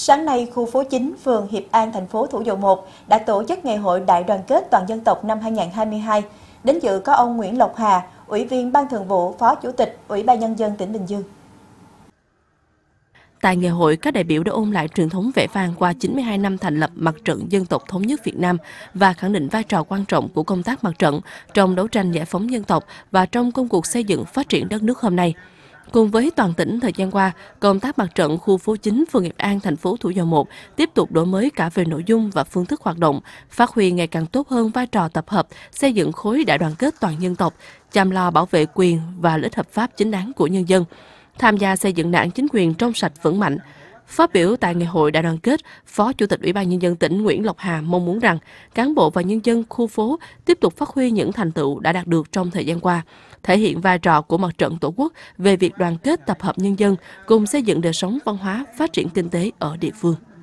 Sáng nay, khu phố chính phường Hiệp An, thành phố Thủ Dầu Một đã tổ chức Ngày hội Đại đoàn kết toàn dân tộc năm 2022. Đến dự có ông Nguyễn Lộc Hà, Ủy viên Ban Thường vụ, Phó Chủ tịch Ủy ban Nhân dân tỉnh Bình Dương. Tại ngày hội, các đại biểu đã ôn lại truyền thống vẻ vang qua 92 năm thành lập Mặt trận Dân tộc Thống nhất Việt Nam và khẳng định vai trò quan trọng của công tác mặt trận trong đấu tranh giải phóng dân tộc và trong công cuộc xây dựng phát triển đất nước hôm nay. Cùng với toàn tỉnh thời gian qua, công tác mặt trận khu phố chính phường Hiệp An thành phố Thủ Dầu Một tiếp tục đổi mới cả về nội dung và phương thức hoạt động, phát huy ngày càng tốt hơn vai trò tập hợp, xây dựng khối đại đoàn kết toàn dân tộc, chăm lo bảo vệ quyền và lợi ích hợp pháp chính đáng của nhân dân, tham gia xây dựng đảng chính quyền trong sạch vững mạnh, Phát biểu tại ngày hội đại đoàn kết, Phó Chủ tịch Ủy ban Nhân dân tỉnh Nguyễn Lộc Hà mong muốn rằng cán bộ và nhân dân khu phố tiếp tục phát huy những thành tựu đã đạt được trong thời gian qua, thể hiện vai trò của mặt trận Tổ quốc về việc đoàn kết tập hợp nhân dân cùng xây dựng đời sống văn hóa, phát triển kinh tế ở địa phương.